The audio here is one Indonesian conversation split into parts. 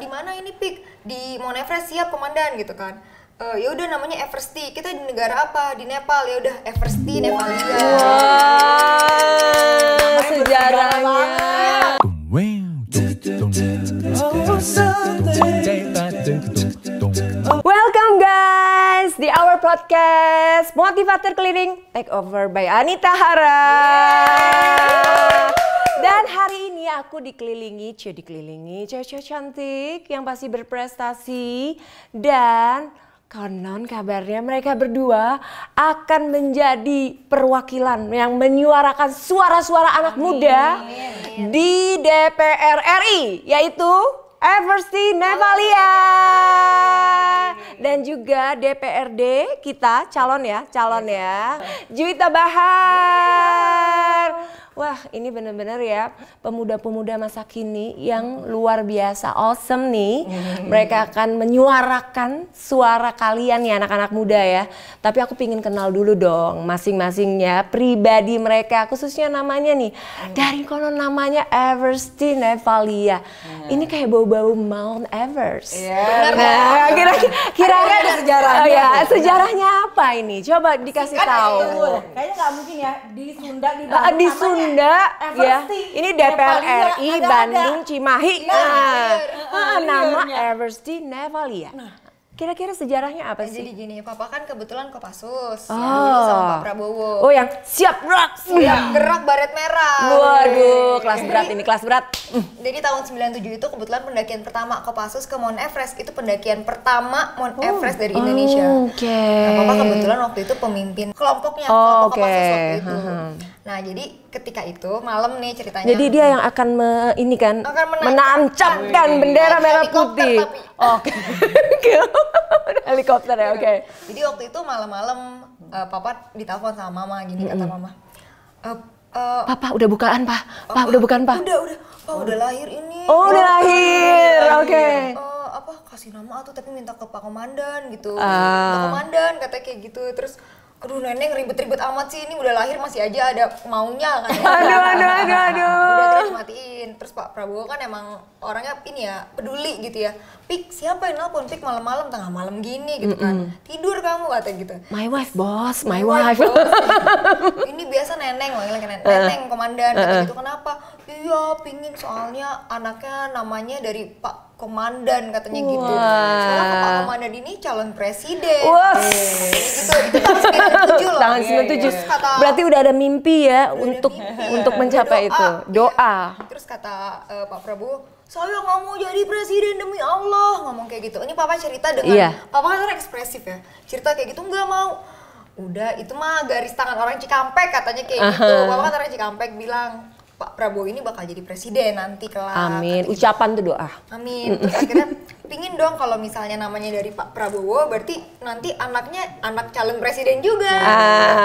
di mana ini pik di Mount Everest siap komandan gitu kan uh, ya udah namanya Everesti kita di negara apa di Nepal ya udah Everesti Nepal wow. wow. sejarahnya Welcome guys di our podcast Motivator Keliling Take Over by Anita Hara. Yeah. Dan hari ini aku dikelilingi, cewek dikelilingi cewek-cewek cantik yang pasti berprestasi dan konon kabarnya mereka berdua akan menjadi perwakilan yang menyuarakan suara-suara anak amin, muda amin. di DPR RI yaitu Eversti Nevalia dan juga DPRD kita calon ya calon ya Juwita Bahar wah ini bener-bener ya pemuda-pemuda masa kini yang luar biasa awesome nih. Mm-hmm. Mereka akan menyuarakan suara kalian ya anak-anak muda ya. Tapi aku pingin kenal dulu dong masing-masingnya pribadi mereka khususnya namanya nih. Mm. Dari konon namanya Everstein Evalia. Mm. Ini kayak bau-bau Mount Everest. Yeah, iya, nah, kira-kira ada sejarahnya. Oh ya, sejarahnya apa ini? Coba dikasih tahu. Kayaknya nggak mungkin ya di Sunda di ah, Bali. Bunda ya. Ini DPR RI Bandung Cimahi. Ya, nah, nah, nama iya, iya. Eversty Nevalia. Nah. Kira-kira sejarahnya apa sih? Jadi gini, Papa kan kebetulan Kopassus oh. yang sama Pak Prabowo. Oh yang siap gerak, siap gerak baret merah. Waduh, kelas berat jadi, ini kelas berat. Mm. Jadi tahun 97 itu kebetulan pendakian pertama Kopassus ke Mount Everest itu pendakian pertama Mount oh. Everest dari Indonesia. Oh, oke. Okay. Nah, Papa kebetulan waktu itu pemimpin kelompoknya, oh, kelompok okay. Kopassus waktu itu. -huh. Nah, jadi ketika itu malam nih ceritanya. Jadi dia yang akan me, ini kan menancapkan bendera oh, merah putih. Oke. Okay. Helikopter ya, oke. Okay. Jadi waktu itu malam-malam uh, papa ditelepon sama mama gini mm -hmm. kata mama. Uh, Uh, Papa udah bukaan, Pak. Oh, Pak uh, udah bukaan, Pak. Udah, udah. Pak oh, udah lahir ini. Oh, udah oh, lahir. Iya. Oke. Okay. Uh, apa kasih nama tuh tapi minta ke Pak Komandan gitu. Uh. Pak Komandan kata kayak gitu. Terus aduh neneng ribet-ribet amat sih ini udah lahir masih aja ada maunya kan aduh ya. aduh aduh aduh udah terus matiin terus Pak Prabowo kan emang orangnya ini ya peduli gitu ya pik siapa yang nelpon pik malam-malam tengah malam gini gitu mm -mm. kan tidur kamu kata gitu my wife boss my, my wife, wife boss. ini biasa neneng manggilnya neneng, neneng eh, komandan uh -uh. gitu kenapa iya pingin soalnya anaknya namanya dari Pak komandan katanya gitu. Wah. gitu. Soalnya Pak Komandan ini calon presiden. Wah. Yeah. gitu. Itu tahun 97 loh. Tahun 97. Berarti udah ada mimpi ya untuk mimpi. Ya. untuk mencapai Doa. itu. Iya. Doa. Ya. Terus kata uh, Pak Prabowo, saya nggak mau jadi presiden demi Allah ngomong kayak gitu. Ini Papa cerita dengan iya. Papa kan ekspresif ya. Cerita kayak gitu nggak mau. Udah itu mah garis tangan orang Cikampek katanya kayak uh -huh. gitu. Papa kan orang Cikampek bilang Pak Prabowo ini bakal jadi presiden nanti kelak. Amin. Gitu. Ucapan tuh doa. Amin. Terus akhirnya pingin dong kalau misalnya namanya dari Pak Prabowo, berarti nanti anaknya anak calon presiden juga. Ah. Gitu.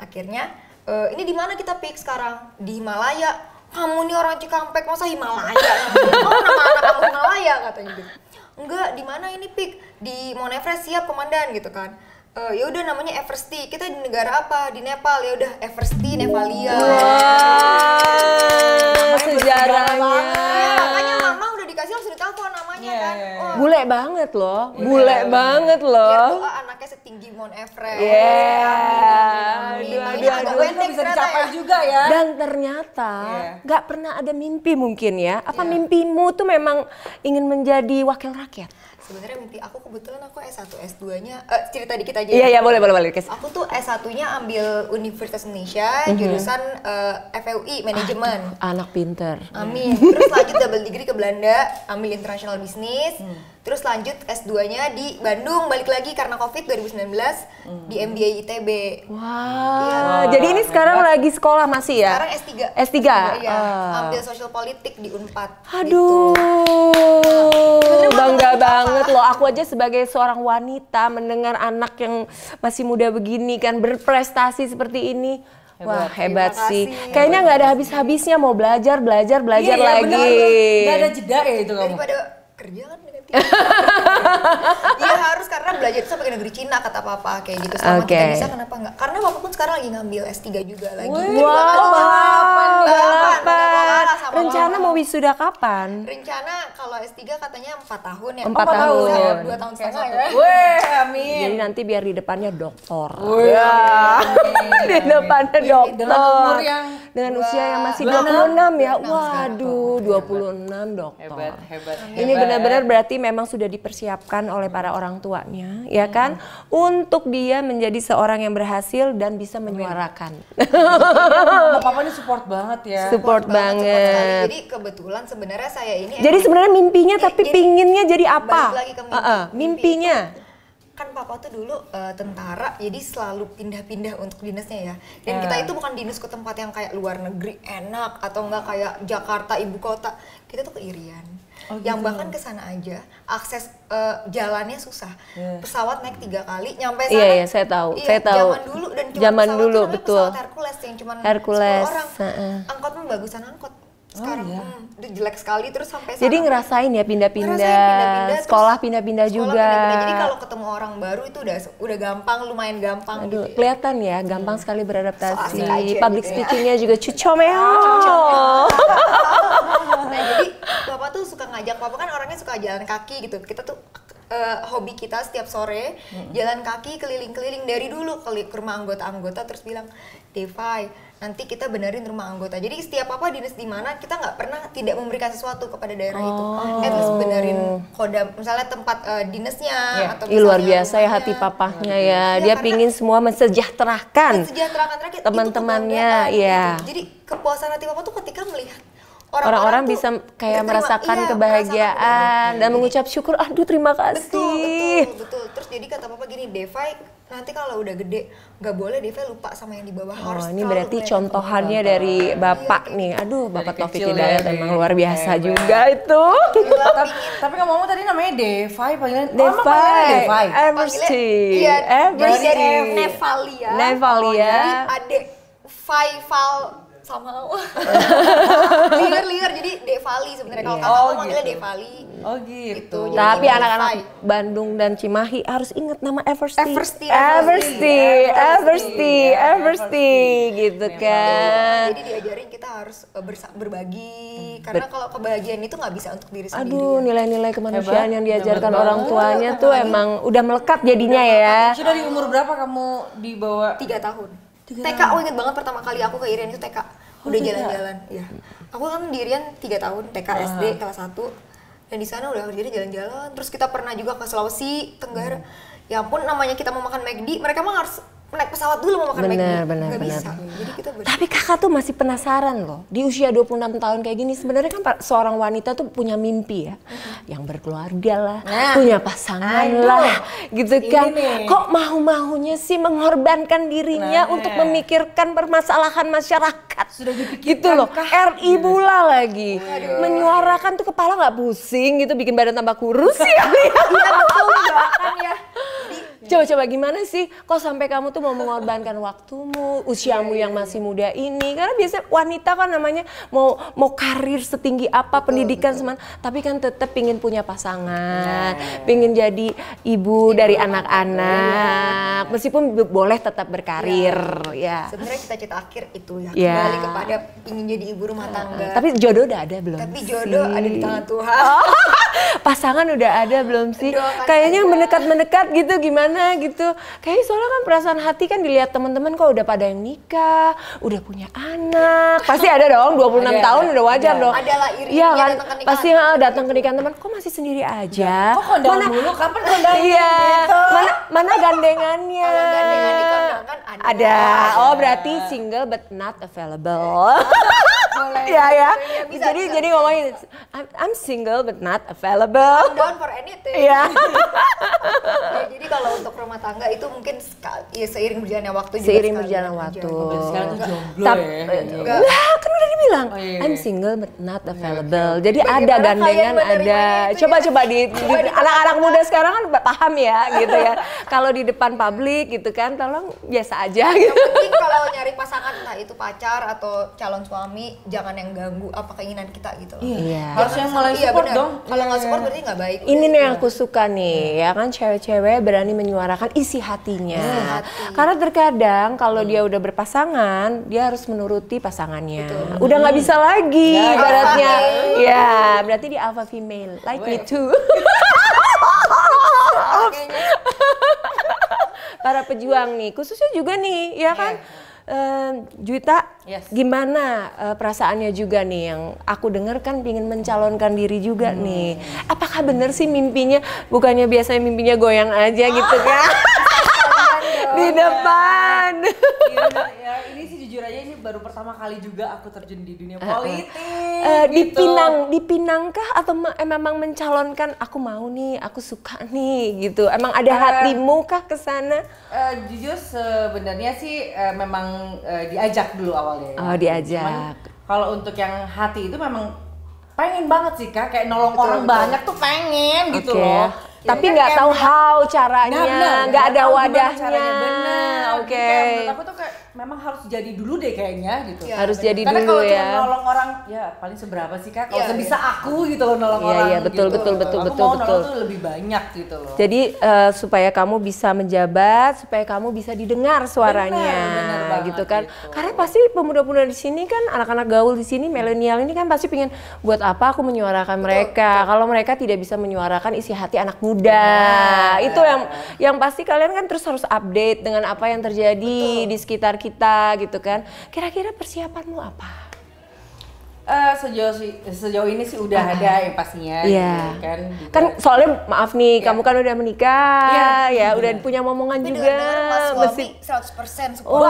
Akhirnya uh, ini di mana kita pick sekarang? Di malaya Kamu nih orang Cikampek masa Himalaya? oh nama anak kamu Himalaya katanya gitu. Enggak, di mana ini pick? Di Mount siap komandan gitu kan uh, ya udah namanya Eversti. Kita di negara apa? Di Nepal. Ya udah Eversti Nepalia. Wow, sejarahnya. Ya, makanya mama udah dikasih langsung ditelepon namanya yeah. kan. Iya, iya. Oh. Bule banget loh. Iya. Bule yeah. banget loh. Ya anaknya setinggi Mount Everest. Iya. Dua-dua bisa dicapai ya. juga ya. Dan ternyata nggak yeah. pernah ada mimpi mungkin ya. Apa yeah. mimpimu tuh memang ingin menjadi wakil rakyat? sebenarnya mimpi aku kebetulan aku S1 S2-nya uh, eh, cerita dikit aja. Ya. Iya yeah, iya yeah, boleh boleh boleh. Aku tuh S1-nya ambil Universitas Indonesia mm-hmm. jurusan uh, eh, FUI manajemen. anak pinter. Amin. Terus lanjut double degree ke Belanda ambil international business. Mm Terus lanjut S2-nya di Bandung, balik lagi karena Covid 2019 hmm. di MBA ITB. Wah. Wow. Ya. Jadi ini sekarang Hebat. lagi sekolah masih ya? Sekarang S3. S3. S3 ya. Uh. Ambil sosial Politik di Unpad. Gitu. Aduh. Gitu. Nah, bangga banget loh aku aja sebagai seorang wanita mendengar anak yang masih muda begini kan berprestasi seperti ini. Hebat. Wah hebat sih. Kayaknya nggak ada habis-habisnya mau belajar, belajar, belajar iya, iya lagi. Iya, benar. Gak ada jeda ya itu kamu. Daripada kerja kan Iya harus karena belajar itu sampai negeri Cina kata papa kayak gitu sama okay. kita bisa kenapa enggak? Karena papa pun sekarang lagi ngambil S3 juga lagi. Wow, wow. balapan, balapan. balapan. Rencana mau wisuda kapan? Rencana kalau S3 katanya 4 tahun ya. 4 oh, tahun. Iya, ya, 2 tahun setengah ya. Weh, amin. Jadi nanti biar di depannya dokter. Wah. di depannya dokter. Dengan umur yang dengan usia yang masih 26 ya. Waduh, 26 dokter. Hebat, hebat. Ini benar-benar berarti berarti memang sudah dipersiapkan oleh para hmm. orang tuanya, ya kan? Hmm. Untuk dia menjadi seorang yang berhasil dan bisa menyuarakan. Bapak ini support banget ya. Support, banget. banget. Support jadi kebetulan sebenarnya saya ini Jadi sebenarnya mimpinya tapi jadi, pinginnya jadi apa? Balik lagi ke mimpi. Uh -uh, mimpinya. Mimpi kan papa tuh dulu uh, tentara jadi selalu pindah-pindah untuk dinasnya ya dan yeah. kita iya. itu bukan dinas ke tempat yang kayak luar negeri enak atau enggak kayak Jakarta ibu kota kita tuh ke Irian Oh, gitu. Yang bahkan ke sana aja akses uh, jalannya susah. Yeah. Pesawat naik tiga kali nyampe iya, sana. Iya, yeah, yeah, saya tahu. Iya, saya tahu. Zaman dulu dan cuma zaman dulu betul. Pesawat Hercules yang cuma Hercules. orang. Uh-uh. Angkot pun bagusan angkot. Oh, Sekarang oh, iya. hmm, udah jelek sekali terus sampai Jadi ngerasain ya pindah-pindah, pindah-pindah sekolah pindah-pindah juga. Pindah-pindah. Jadi kalau ketemu orang baru itu udah udah gampang, lumayan gampang Aduh, gitu. Ya. Kelihatan ya, iya. gampang hmm. sekali beradaptasi. So, Public gitu ya. speakingnya ya. juga cucomeo. nah, jadi tuh suka ngajak papa kan orangnya suka jalan kaki gitu kita tuh uh, hobi kita setiap sore mm-hmm. jalan kaki keliling-keliling dari dulu ke rumah anggota-anggota terus bilang Devi nanti kita benerin rumah anggota jadi setiap apa dinas di mana kita nggak pernah tidak memberikan sesuatu kepada daerah oh. itu eh terus benerin kodam misalnya tempat uh, dinasnya yeah. atau Ih, luar biasa rumahnya. ya hati papahnya iya, ya, ya dia pingin semua mensejahterakan teman-temannya ya jadi kepuasan hati papa tuh ketika melihat orang-orang bisa kayak merasakan iya, kebahagiaan dan mengucap syukur aduh terima kasih betul betul betul terus jadi kata papa gini Devi nanti kalau udah gede nggak boleh Devi lupa sama yang di bawah oh, harus ini berarti contohannya iya, gitu. bapak. dari bapak iya, nih aduh bapak Taufik Hidayat ya, emang luar biasa hebat. juga itu Gila, tapi, tapi kamu tadi namanya Devi panggilan Devi Devi Eversti Eversti Nevalia Nevalia adek Faival sama aku, liar liar jadi Devali sebenarnya kalau iya. kamu oh, gitu. manggilnya Devali. Oh gitu. gitu. Tapi anak-anak Bandung dan Cimahi harus ingat nama Eversty. Eversty. Eversty. Eversty. Eversty iya, gitu iya. kan. Jadi diajarin kita harus eh, berbagi karena kalau kebahagiaan itu nggak bisa untuk diri sendiri. Aduh, nilai-nilai kemanusiaan yang diajarkan orang tuanya tuh emang udah melekat jadinya ya. Sudah di umur berapa kamu dibawa? Tiga tahun. TK aku oh, inget banget pertama kali aku ke Irian itu TK oh, udah jalan-jalan ya aku kan di Irian tiga tahun TK uh. SD kelas satu, dan di sana udah jadi jalan-jalan terus kita pernah juga ke Sulawesi Tenggara hmm. ya ampun namanya kita mau makan McD mereka mah harus naik pesawat dulu mau makan bener, McD. Bener, bener. bisa. Jadi kita ber- Tapi kakak tuh masih penasaran loh. Di usia 26 tahun kayak gini sebenarnya kan seorang wanita tuh punya mimpi ya. Mm-hmm. Yang berkeluarga lah, nah. punya pasangan Aduh. lah gitu Ini kan. Nih. Kok mau-maunya sih mengorbankan dirinya nah. untuk memikirkan permasalahan masyarakat. Sudah gitu loh. Kah? RI iya. pula lagi. Aduh. Menyuarakan tuh kepala nggak pusing gitu bikin badan tambah kurus ya. Iya tahu kan ya. Coba-coba gimana sih kok sampai kamu tuh mau mengorbankan waktumu, usiamu iya, iya, yang iya. masih muda ini? Karena biasanya wanita kan namanya mau mau karir setinggi apa, betul, pendidikan seman, tapi kan tetap pingin punya pasangan, yeah. pingin jadi ibu yeah. dari anak-anak, yeah. meskipun boleh tetap berkarir. Ya. Yeah. Sebenarnya cita-cita akhir itu ya yeah. kembali kepada ingin jadi ibu rumah tangga. Uh, tapi jodoh udah ada belum? Tapi jodoh sih? ada di tangan Tuhan. Oh, pasangan udah ada belum sih? Kayaknya mendekat mendekat gitu gimana? gimana gitu. Kayak soalnya kan perasaan hati kan dilihat teman-teman kok udah pada yang nikah, udah punya anak. Pasti ada dong 26 ada, tahun ada, udah wajar ada. dong. Adalah Iya kan? Datang ke Pasti datang ke nikahan teman, kok masih sendiri aja? Iya. Kok kondang mana, dulu kapan kondang? Iya. Gitu. Mana mana gandengannya? gandengan kan ada. Ada. Oh, berarti single but not available. boleh. Ya ya. ya. Bisa, jadi bisa, jadi ngomongin I'm, I'm single but not available. I'm down for anything. Iya. Yeah. ya, jadi kalau untuk rumah tangga itu mungkin ya, seiring berjalannya waktu seiring berjalannya waktu. Sekarang tuh jomblo ya. Eh, iya. kan udah dibilang oh, iya, iya I'm iya. single but not available. Jadi ada gandengan ada. Coba-coba ya? di anak-anak muda sekarang kan paham ya gitu ya. Kalau di depan publik gitu kan tolong biasa aja gitu. kalau nyari pasangan entah itu pacar atau calon suami jangan yang ganggu apa keinginan kita gitu loh. Iya. Harus yang mulai support iya, dong. Kalau nggak support berarti nggak baik. Ini nih yang aku suka nih, ya kan cewek-cewek berani menyu menyuarakan isi hatinya. hati. Karena terkadang kalau hmm. dia udah berpasangan, dia harus menuruti pasangannya. Betul. Udah nggak hmm. Ya, bisa lagi ya, ibaratnya. Ya, berarti di alpha female like Wait. me too. Para pejuang nih, khususnya juga nih, ya iya. kan? Yeah Juita, eh, Juwita, yes. gimana uh, perasaannya juga nih yang aku dengar kan ingin mencalonkan diri juga hmm. nih. Apakah benar sih mimpinya? Bukannya biasanya mimpinya goyang aja gitu kan? di oh, iya. depan. Iya, ya, ini sih jujur aja ini baru pertama kali juga aku terjun di dunia eh, eh. politik. Uh, uh, gitu. Dipinang, dipinangkah atau emang memang mencalonkan aku mau nih, aku suka nih gitu. Emang ada uh, hatimu kah ke sana? Uh, jujur sebenarnya sih uh, memang uh, diajak dulu awalnya. Ya. Oh, diajak. kalau untuk yang hati itu memang pengen banget sih kak kayak nolong betul, orang betul. banyak tuh pengen gitu okay. loh tapi nggak tahu how caranya nah, nggak ada wadahnya benar, oke okay. menurut aku tuh kayak memang harus jadi dulu deh kayaknya gitu. Ya, harus jadi Karena dulu ya. Karena kalau nolong orang ya paling seberapa sih Kak? Kalau ya, sebisa ya. aku gitu loh nolong ya, orang. Iya, betul gitu. betul betul aku betul mau betul. tuh lebih banyak gitu loh. Jadi uh, supaya kamu bisa menjabat, supaya kamu bisa didengar suaranya benar, benar gitu kan. Gitu. Karena pasti pemuda-pemuda di sini kan anak-anak gaul di sini milenial ini kan pasti pengen buat apa aku menyuarakan betul, mereka kalau mereka tidak bisa menyuarakan isi hati anak muda. Ya, itu ya. yang yang pasti kalian kan terus harus update dengan apa yang terjadi betul. di sekitar kita gitu kan. Kira-kira persiapanmu apa? Uh, sejauh sejauh ini sih udah ada ah. ya pastinya yeah. Gitu kan juga. Gitu. kan soalnya maaf nih yeah. kamu kan udah menikah yeah. ya yeah. udah iya. punya momongan Tapi juga mesti seratus persen, wow.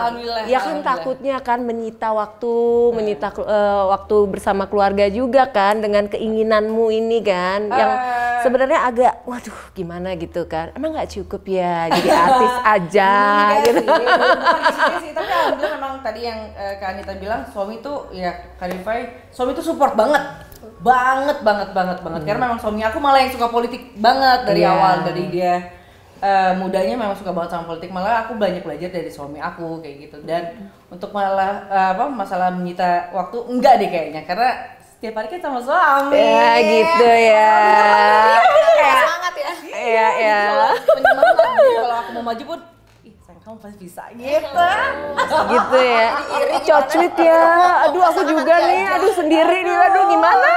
alhamdulillah ya kan takutnya kan menyita waktu hmm. menyita uh, waktu bersama keluarga juga kan dengan keinginanmu ini kan uh. yang sebenarnya agak waduh gimana gitu kan emang nggak cukup ya jadi artis aja iya gitu. Sih, tapi alhamdulillah memang tadi yang uh, Kak Anita bilang suami tuh ya Karifai suami itu support banget banget banget banget banget hmm. karena memang suami aku malah yang suka politik banget dari yeah. awal dari dia uh, mudanya memang suka banget sama politik malah aku banyak belajar dari suami aku kayak gitu dan hmm. untuk malah uh, apa masalah menyita waktu enggak deh kayaknya karena setiap hari kan sama suami ya gitu ya banget ya iya iya, iya, iya. kalau aku mau maju pun kamu pasti bisa gitu gitu ya iya, iya. cocit ya aduh aku juga nih aduh sendiri nih aduh gimana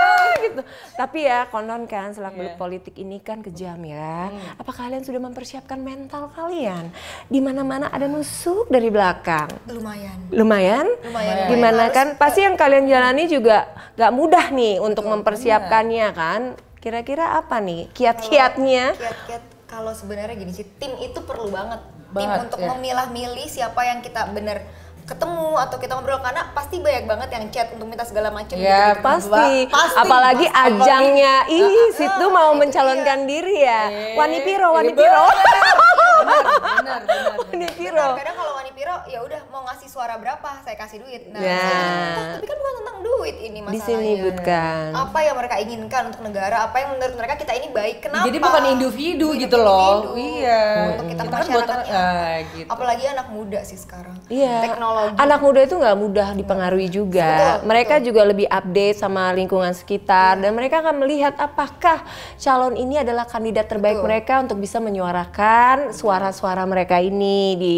gitu tapi ya konon kan selak iya. belut politik ini kan kejam ya hmm. apa kalian sudah mempersiapkan mental kalian di mana mana ada nusuk dari belakang lumayan lumayan lumayan gimana kan pasti yang kalian jalani juga gak mudah nih untuk mempersiapkannya kan kira-kira apa nih kiat-kiatnya kiat-kiat kalau sebenarnya gini sih tim itu perlu banget tim untuk ya. memilah-milih siapa yang kita bener ketemu atau kita ngobrol karena pasti banyak banget yang chat untuk minta segala macam ya gitu, pasti. pasti apalagi pasti. ajangnya ih uh, uh, situ uh, mau iya. mencalonkan iya. diri ya eee. Iya. wani piro wani iya, piro benar benar wani piro kadang kalau wani piro ya udah mau ngasih suara berapa saya kasih duit nah, Saya, tapi kan bukan tentang duit ini masalahnya. Di sini Apa yang mereka inginkan untuk negara, apa yang menurut mereka kita ini baik. Kenapa? Jadi bukan individu bukan gitu loh. Iya. Untuk kita, kita kan masyarakat kan ya. Ah, gitu. Apalagi anak muda sih sekarang. Iya. Teknologi. Anak muda itu nggak mudah dipengaruhi juga. Betul, mereka betul. juga lebih update sama lingkungan sekitar dan mereka akan melihat apakah calon ini adalah kandidat terbaik betul. mereka untuk bisa menyuarakan suara-suara mereka ini di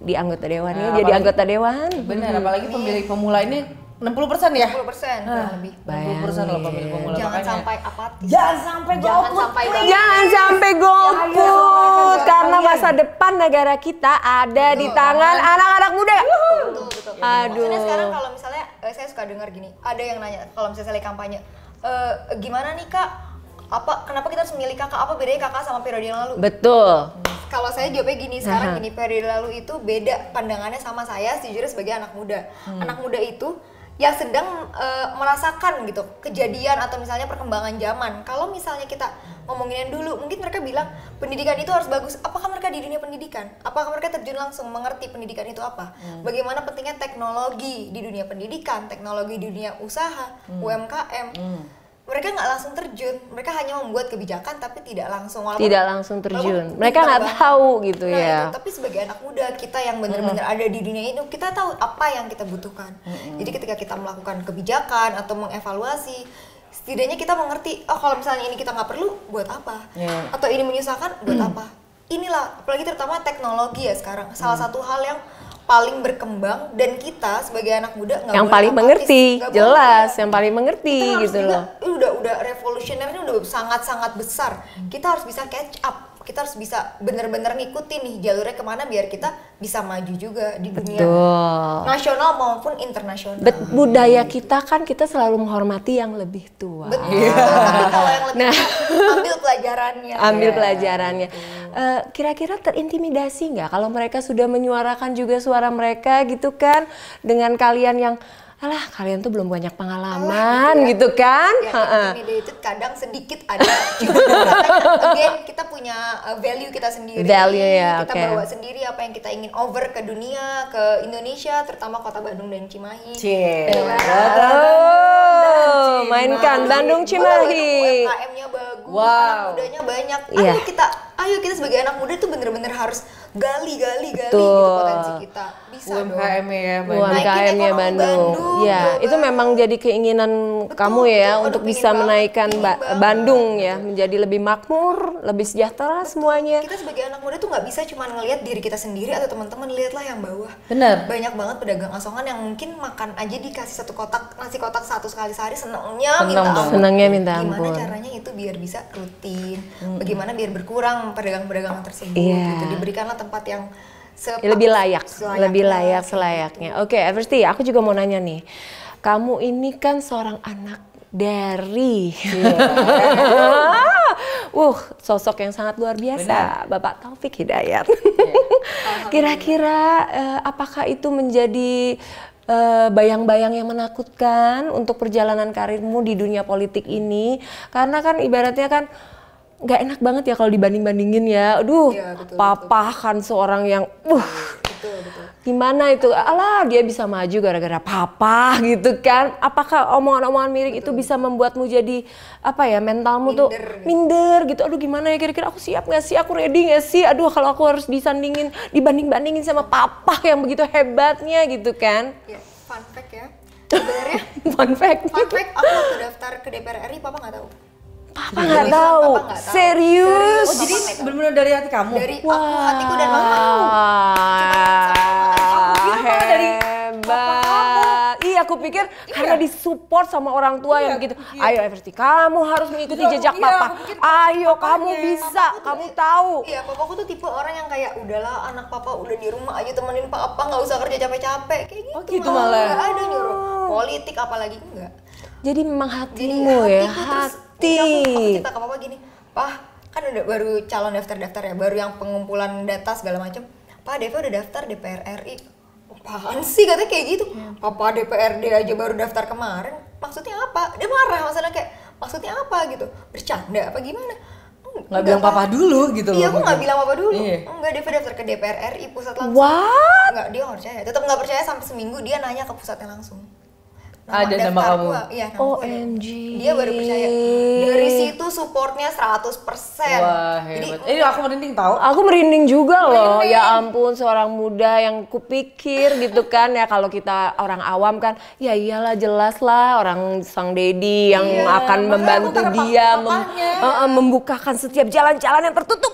di anggota dewan Nah, jadi anggota dewan. Benar, apalagi pemilih pemula ini enam puluh persen ya? enam puluh persen ah. kurang lebih. 60 persen loh pemilih pemula. Jangan makanya. sampai apatis. Jangan sampai golput. Jangan sampai golput. Karena masa depan negara kita ada betul, di tangan anak-anak muda. Betul, betul. Aduh. Maksudnya sekarang kalau misalnya eh, saya suka dengar gini, ada yang nanya kalau misalnya saya kampanye, e, gimana nih kak? Apa kenapa kita harus memilih kakak? Apa bedanya kakak sama periode yang lalu? Betul. Kalau saya jawabnya gini, sekarang gini periode lalu itu beda pandangannya sama saya sejujurnya sebagai anak muda. Hmm. Anak muda itu yang sedang uh, merasakan gitu kejadian atau misalnya perkembangan zaman. Kalau misalnya kita ngomongin yang dulu, mungkin mereka bilang pendidikan itu harus bagus. Apakah mereka di dunia pendidikan? Apakah mereka terjun langsung mengerti pendidikan itu apa? Hmm. Bagaimana pentingnya teknologi di dunia pendidikan, teknologi di dunia usaha, hmm. UMKM. Hmm mereka nggak langsung terjun mereka hanya membuat kebijakan tapi tidak langsung walaupun, tidak langsung terjun mereka nggak tahu gitu nah, ya itu. tapi sebagai anak muda kita yang benar-benar mm. ada di dunia ini kita tahu apa yang kita butuhkan mm. jadi ketika kita melakukan kebijakan atau mengevaluasi setidaknya kita mengerti oh kalau misalnya ini kita nggak perlu buat apa yeah. atau ini menyusahkan buat mm. apa inilah apalagi terutama teknologi ya sekarang salah mm. satu hal yang paling berkembang dan kita sebagai anak muda nggak yang paling mengerti gak jelas yang paling mengerti kita gitu juga, loh udah udah ini udah sangat sangat besar kita harus bisa catch up kita harus bisa bener-bener ngikutin nih jalurnya kemana biar kita bisa maju juga di dunia Betul. nasional maupun internasional. Bet budaya kita kan kita selalu menghormati yang lebih tua. Betul. Yeah. Tapi kalau yang lebih nah. tua, ambil pelajarannya. Ambil ya. pelajarannya. Eh, kira-kira uh, terintimidasi nggak kalau mereka sudah menyuarakan juga suara mereka gitu kan dengan kalian yang alah kalian tuh belum banyak pengalaman alah, iya. gitu kan. Ya, intimidated kadang sedikit ada. again kita punya eh, value kita sendiri. Value ya, Kita okay. bawa sendiri apa yang kita ingin over ke dunia, ke Indonesia, terutama kota Bandung dan Cimahi. Cie. Ya, oh, mainkan Bandung Cimahi. UMKM-nya bagus, wow. anak mudanya banyak. Ayo yeah. kita ayo kita sebagai anak muda tuh bener-bener harus gali gali gali gali gitu potensi kita bisa UMKM dong. ya Bandung. UMKM ya Bandung. Bandung. Ya, itu memang jadi keinginan kamu ya betul, untuk bisa menaikkan ba Bandung ya menjadi lebih makmur, lebih sejahtera betul. semuanya. Kita sebagai anak muda tuh nggak bisa cuma ngelihat diri kita sendiri atau teman-teman lihatlah yang bawah. Bener. Banyak banget pedagang asongan yang mungkin makan aja dikasih satu kotak nasi kotak satu sekali sehari senangnya minta ampun. Senangnya minta ampun. Gimana caranya itu biar bisa rutin? Hmm. Bagaimana biar berkurang pedagang-pedagang tersebut? Yeah. Gitu. Diberikanlah tempat yang Sepak, ya, lebih layak, selayaknya. lebih layak selayaknya. Oke, okay, Eversti, aku juga mau nanya nih kamu ini kan seorang anak dari yeah. uh sosok yang sangat luar biasa Benar. Bapak Taufik Hidayat. Iya. Kira-kira yeah. uh, apakah itu menjadi eh, bayang-bayang uh, bayang -bayang yang menakutkan untuk perjalanan karirmu di dunia politik ini? Karena kan ibaratnya kan nggak enak banget ya kalau dibanding bandingin ya aduh ya, papa kan seorang yang uh iya, gimana itu alah dia bisa maju gara-gara papa gitu kan apakah omongan-omongan miring itu bisa membuatmu jadi apa ya mentalmu minder, tuh gitu. minder gitu aduh gimana ya kira-kira aku siap nggak sih aku ready nggak sih aduh kalau aku harus disandingin dibanding-bandingin sama papa yang begitu hebatnya gitu kan ya, fun fact ya sebenarnya fun fact fun fact aku waktu daftar ke DPR RI papa nggak tahu Papa nggak tahu. tahu. Serius. Oh, jadi benar-benar dari hati kamu. Dari Wah. aku, hatiku dan mama. Aku dari hebat. Iya, aku pikir iya. karena disupport sama orang tua iya, yang begitu. Iya. Ayo Everti, kamu harus mengikuti iya, jejak iya, papa. Ayo papanya. kamu bisa, papa kamu tahu. Iya, papaku tuh tipe orang yang kayak udahlah anak papa udah di rumah aja temenin papa nggak usah kerja capek-capek kayak gitu. Oh, gitu malah. Gak ada nyuruh politik apalagi enggak. Jadi memang hatimu Jadi, ya, hati bukti. Jadi aku cerita ke papa gini, pah, kan udah baru calon daftar-daftar ya, baru yang pengumpulan data segala macam. Pak, Deva udah daftar DPR RI." Apaan sih katanya kayak gitu? Hmm. Papa DPRD aja baru daftar kemarin. Maksudnya apa? Dia marah maksudnya kayak maksudnya apa gitu? Bercanda apa gimana? nggak gitu iya, bilang papa dulu gitu loh. Iya, aku nggak bilang papa dulu. Nggak Enggak, daftar ke DPR RI pusat langsung. What? Nggak dia nggak percaya. Tetap nggak percaya sampai seminggu dia nanya ke pusatnya langsung nama ada nama kamu. iya, nama OMG. Gua. Dia baru percaya. Dari situ supportnya 100%. Wah, hebat. Jadi, Ini eh, aku merinding tahu. Aku merinding juga merinding. loh. Ya ampun, seorang muda yang kupikir gitu kan ya kalau kita orang awam kan, ya iyalah jelas lah orang sang dedi yang yeah. akan membantu dia mem uh, membukakan setiap jalan-jalan yang tertutup.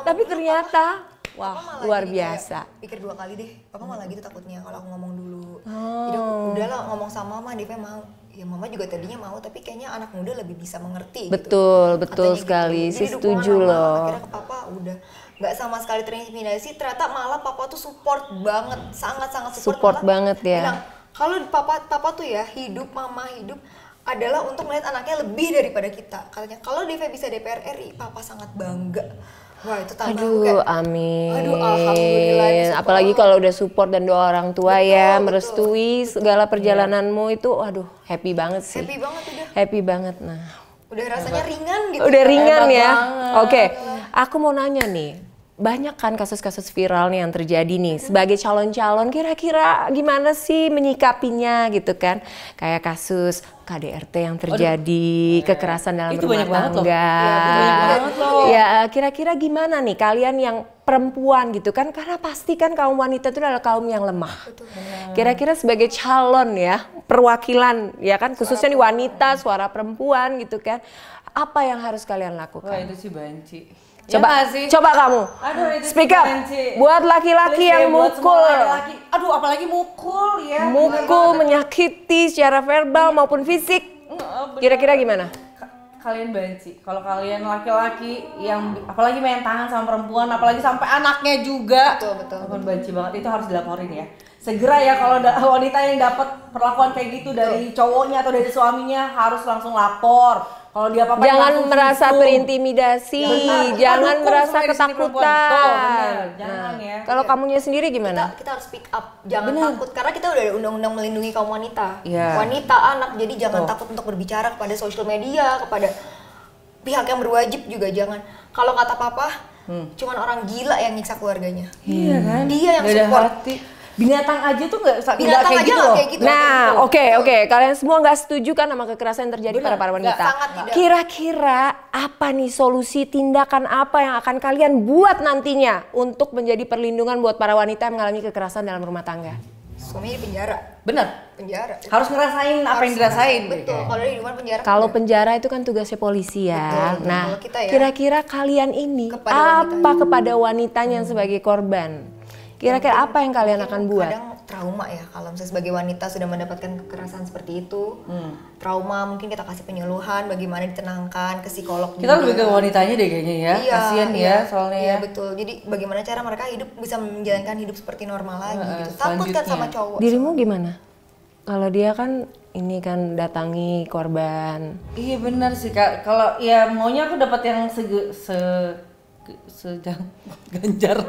Tapi gitu, ternyata Wah, luar biasa. Kayak, pikir dua kali deh. Papa malah gitu takutnya kalau aku ngomong dulu. Oh. Jadi udahlah ngomong sama mama, dia mau. Ya mama juga tadinya mau, tapi kayaknya anak muda lebih bisa mengerti. Betul, gitu. betul Katanya sekali. Gitu. setuju mama, loh. Akhirnya ke papa udah nggak sama sekali terintimidasi. Ternyata malah papa tuh support banget, sangat-sangat support. Support banget ya. kalau papa papa tuh ya hidup mama hidup adalah untuk melihat anaknya lebih daripada kita. Katanya kalau Deva bisa DPR RI, papa sangat bangga Wah, itu Aduh, kayak, gitu. amin. Aduh, alhamdulillah. Apalagi kalau udah support dan doa orang tua betul, ya, betul. merestui segala iya. perjalananmu yeah. itu, aduh, happy banget sih. Happy banget udah. Happy banget. Nah, udah rasanya Hebat. ringan gitu. Udah ringan Hebat ya. Oke. Okay. Aku mau nanya nih, banyak kan kasus-kasus viral nih yang terjadi nih sebagai calon-calon kira-kira gimana sih menyikapinya gitu kan kayak kasus KDRT yang terjadi Aduh. Iya. kekerasan dalam itu rumah tangga ya kira-kira ya, gimana nih kalian yang perempuan gitu kan karena pasti kan kaum wanita itu adalah kaum yang lemah kira-kira sebagai calon ya perwakilan ya kan khususnya suara nih wanita suara perempuan gitu kan apa yang harus kalian lakukan Wah, itu sih banci Iya coba ya sih? coba kamu. Aduh, itu Speak up. Buat laki-laki yang eh, mukul. Laki, aduh, apalagi mukul ya. Mukul menyakiti secara verbal iya. maupun fisik. Kira-kira gimana? kalian benci. kalau kalian laki-laki yang apalagi main tangan sama perempuan apalagi sampai anaknya juga betul betul kalian banci banget itu harus dilaporin ya segera ya kalau wanita yang dapat perlakuan kayak gitu betul. dari cowoknya atau dari suaminya harus langsung lapor kalau dia apa-apa jangan merasa itu. terintimidasi, ya, jangan Aduh, merasa ketakutan. nah, ya. Kalau iya. kamunya sendiri gimana? Kita, kita harus speak up, jangan bener. takut karena kita udah ada undang-undang melindungi kaum wanita. Ya. Wanita, anak, jadi jangan oh. takut untuk berbicara kepada sosial media, kepada pihak yang berwajib juga jangan. Kalau kata papa, hmm. cuman orang gila yang nyiksa keluarganya. Iya hmm. kan? Dia yang Gak support. hati binatang aja tuh nggak binatang kayak aja gitu loh. Kayak gitu, nah, oke oke, okay, okay. kalian semua nggak setuju kan sama kekerasan yang terjadi Bener, pada para wanita? Kira-kira apa nih solusi tindakan apa yang akan kalian buat nantinya untuk menjadi perlindungan buat para wanita yang mengalami kekerasan dalam rumah tangga? Suami di penjara. Bener. Penjara. Harus ngerasain Harus apa yang dirasain. Gitu. Betul. Kalau di luar penjara. Kalau penjara itu kan tugasnya polisi ya. Betul, Nah, ya. kira-kira ya, kalian ini kepada apa wanita. kepada wanitanya hmm. sebagai korban? Kira-kira apa yang kalian akan buat? Kadang trauma ya kalau misalnya sebagai wanita sudah mendapatkan kekerasan seperti itu, hmm. trauma mungkin kita kasih penyuluhan bagaimana ditenangkan ke psikolog. Kita juga. lebih ke wanitanya deh kayaknya ya. Iya, Kasian ya iya, ya soalnya iya, ya. betul. Jadi bagaimana cara mereka hidup bisa menjalankan hidup seperti normal lagi uh, gitu. Takut kan sama cowok. Dirimu gimana? Kalau dia kan ini kan datangi korban. Iya benar sih Kak. Kalau ya maunya aku dapat yang se se, sejang ganjar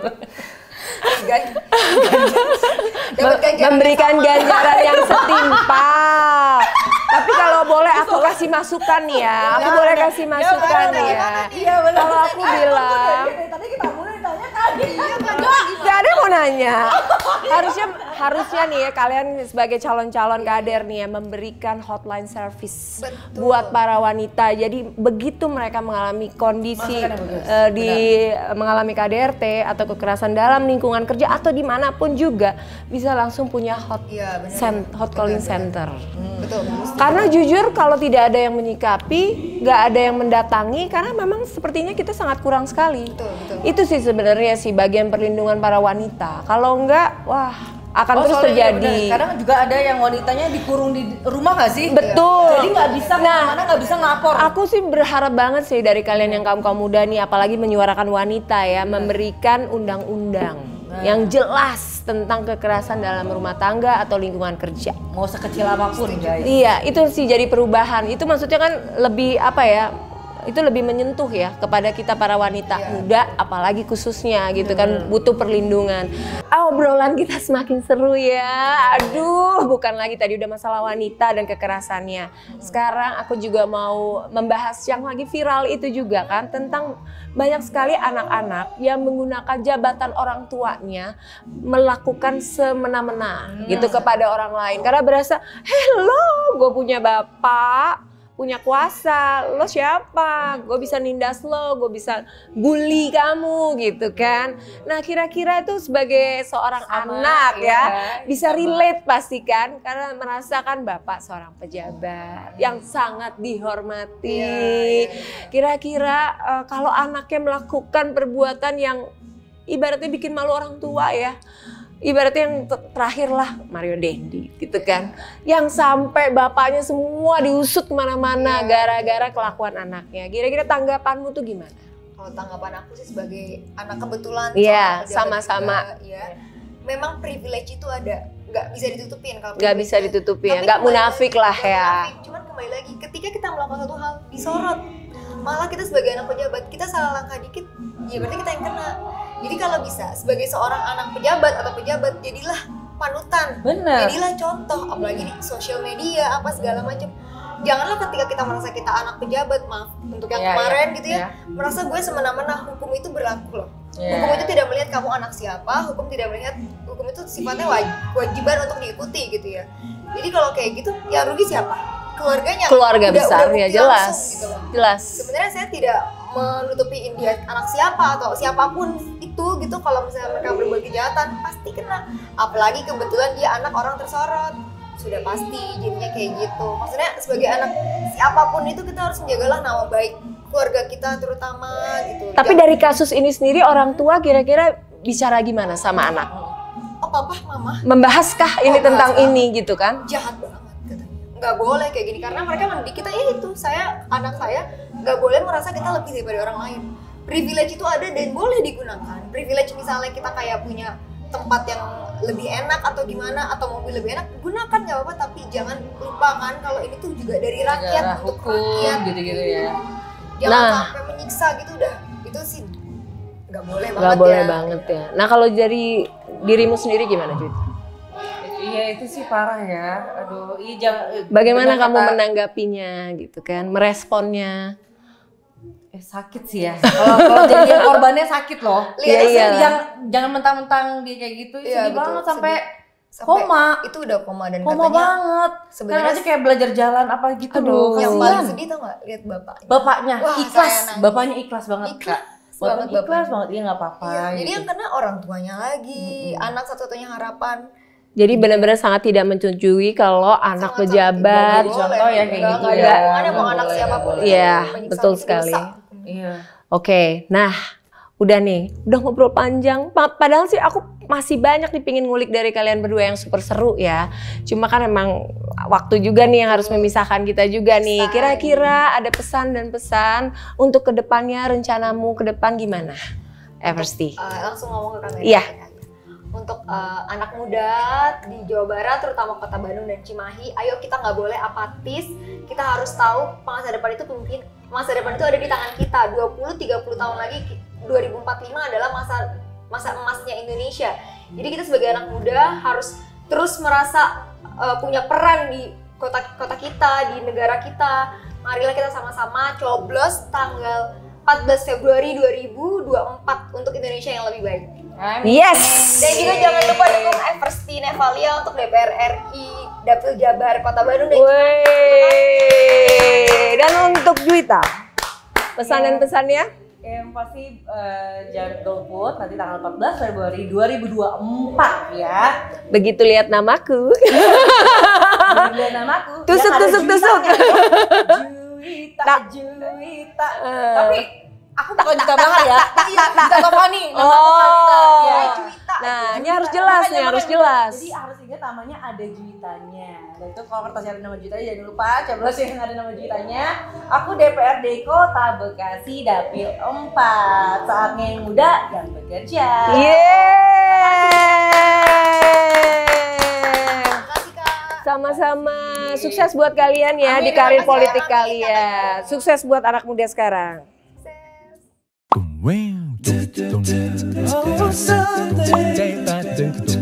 memberikan ganjaran yang setimpal. Tapi kalau boleh aku kasih masukan ya, aku iya, boleh kasih iya, masukan ya. Iya Kalau aku bilang, tadi kita mulai tanya tadi. Gak ada mau nanya. Iya, Harusnya harusnya nih ya kalian sebagai calon-calon kader nih ya memberikan hotline service Betul. buat para wanita. Jadi begitu mereka mengalami kondisi uh, di Benar. mengalami KDRT atau kekerasan dalam lingkungan kerja atau dimanapun juga bisa langsung punya hot ya, cent, hot calling Benar. center. Hmm. Betul. Karena jujur kalau tidak ada yang menyikapi, nggak ada yang mendatangi karena memang sepertinya kita sangat kurang sekali. Betul, betul. Itu sih sebenarnya sih bagian perlindungan para wanita. Kalau enggak, wah akan oh, terus terjadi. Sekarang Kadang juga ada yang wanitanya dikurung di rumah gak sih? Betul. Jadi nggak bisa nah, mana nggak bisa ngapor. Aku sih berharap banget sih dari kalian yang kaum kaum muda nih, apalagi menyuarakan wanita ya, nah. memberikan undang-undang nah. yang jelas tentang kekerasan dalam rumah tangga atau lingkungan kerja. Mau sekecil apapun. Iya, itu sih jadi perubahan. Itu maksudnya kan lebih apa ya? itu lebih menyentuh ya kepada kita para wanita yeah. muda apalagi khususnya gitu kan butuh perlindungan. oh, obrolan kita semakin seru ya. Aduh, bukan lagi tadi udah masalah wanita dan kekerasannya. Sekarang aku juga mau membahas yang lagi viral itu juga kan tentang banyak sekali anak-anak yang menggunakan jabatan orang tuanya melakukan semena-mena hmm. gitu kepada orang lain karena berasa hello gue punya bapak punya kuasa, lo siapa? Gue bisa nindas lo, gue bisa bully kamu gitu kan. Nah kira-kira itu sebagai seorang Sama, anak ya, ya bisa Sama. relate pasti kan karena merasakan bapak seorang pejabat yang sangat dihormati. Iya, iya. Kira-kira ya, ya. uh, kalau anaknya melakukan perbuatan yang ibaratnya bikin malu orang tua ya ibaratnya yang terakhir lah Mario Dendi gitu kan yang sampai bapaknya semua diusut kemana-mana iya. gara-gara kelakuan anaknya kira-kira tanggapanmu tuh gimana? Kalau tanggapan aku sih sebagai anak kebetulan yeah, sama-sama ya memang privilege itu ada nggak bisa ditutupin kalau nggak bisa ditutupin ya munafik lagi, lah ya munafik. cuman kembali lagi ketika kita melakukan satu hal disorot malah kita sebagai anak pejabat kita salah langkah dikit ya berarti kita yang kena jadi kalau bisa sebagai seorang anak pejabat atau pejabat jadilah panutan. Bener. Jadilah contoh apalagi di sosial media apa segala macam. Janganlah ketika kita merasa kita anak pejabat, maaf untuk yang yeah, iya. kemarin yeah, gitu ya, yeah. merasa gue semena-mena hukum itu berlaku loh. Yeah. Hukum itu tidak melihat kamu anak siapa, hukum tidak melihat hukum itu sifatnya wajiban untuk diikuti gitu ya. Jadi kalau kayak gitu ya rugi siapa? keluarganya keluarga udah, besar udah ya jelas langsung, gitu jelas sebenarnya saya tidak menutupi dia anak siapa atau siapapun itu gitu kalau misalnya mereka berbuat kejahatan pasti kena apalagi kebetulan dia anak orang tersorot sudah pasti jadinya kayak gitu maksudnya sebagai anak siapapun itu kita harus menjagalah nama baik keluarga kita terutama gitu tapi Jangan... dari kasus ini sendiri orang tua kira-kira bicara gimana sama anak oh papa mama membahaskah oh, ini tentang bahas, ini gitu kan jahat banget nggak boleh kayak gini karena mereka mendidik kita ya itu saya anak saya nggak boleh merasa kita lebih daripada orang lain privilege itu ada dan boleh digunakan privilege misalnya kita kayak punya tempat yang lebih enak atau gimana atau mobil lebih enak gunakan nggak apa-apa tapi jangan lupakan kalau ini tuh juga dari rakyat Negara, untuk hukum, rakyat gitu-gitu ya jangan nah, sampai menyiksa gitu udah itu sih nggak boleh gak banget boleh ya. banget ya nah kalau dari dirimu sendiri gimana Jud? Iya itu sih parah ya. Aduh, iya jangan. Bagaimana kamu kata, menanggapinya gitu kan, meresponnya? Eh, sakit sih ya. Iya. Kalau jadi korbannya sakit loh. Lihat iya, iya. yang iya. jangan mentang-mentang dia kayak gitu ya, sedih betul, banget sampai Sampai koma. Itu udah koma dan koma katanya banget. Kan sebenarnya aja kayak belajar jalan apa gitu aduh, loh. Yang paling sedih tau gak lihat bapaknya. Bapaknya Wah, ikhlas, bapaknya ikhlas banget, ikhlas. Kak. Banget, ikhlas bapaknya. banget, iya nggak apa-apa. Iya, gitu. Jadi yang kena orang tuanya lagi, -hmm. anak satu-satunya harapan. Jadi benar-benar sangat tidak menyetujui kalau anak sangat pejabat. contoh ya kayak gitu. Enggak, ada ya. mau anak siapapun. Iya, betul sekali. Iya. Oke, okay, nah udah nih, udah ngobrol panjang. Padahal sih aku masih banyak nih pingin ngulik dari kalian berdua yang super seru ya. Cuma kan emang waktu juga nih yang harus memisahkan kita juga nih. Kira-kira ada pesan dan pesan untuk kedepannya rencanamu ke depan gimana? Eversti? Uh, eh, langsung ngomong ke kamera. Iya. Ya. Untuk uh, anak muda di Jawa Barat, terutama Kota Bandung dan Cimahi, ayo kita nggak boleh apatis. Kita harus tahu masa depan itu mungkin masa depan itu ada di tangan kita 20 30 tahun lagi 2045 adalah masa masa emasnya Indonesia jadi kita sebagai anak muda harus terus merasa uh, punya peran di kota kota kita di negara kita marilah kita sama-sama coblos tanggal 14 Februari 2024 untuk Indonesia yang lebih baik. Amin. Yes. Dan juga jangan lupa dukung Eversti Nevalia untuk DPR RI Dapil Jabar Kota Bandung dan Wey. Dan untuk Juita pesan dan pesannya? yang pasti uh, eh, jangan golput nanti tanggal 14 Februari 2024 ya. Begitu lihat namaku. lihat namaku. Tusuk tusuk tusuk. juita, tak. juita. uh. tapi aku takut juta banget ya tak tak tak tak Tovani oh ya nah ini harus jelas nih harus jelas jadi harus ingat namanya ada juitanya. dan itu kalau kertas ada nama juitanya jangan lupa coblos yang ada nama juitanya. aku DPRD Kota Bekasi dapil 4 saatnya yang muda yang bekerja yeay sama-sama. Sukses buat kalian ya amin, di karir politik amin, kalian. Sukses buat anak muda sekarang. Sukses.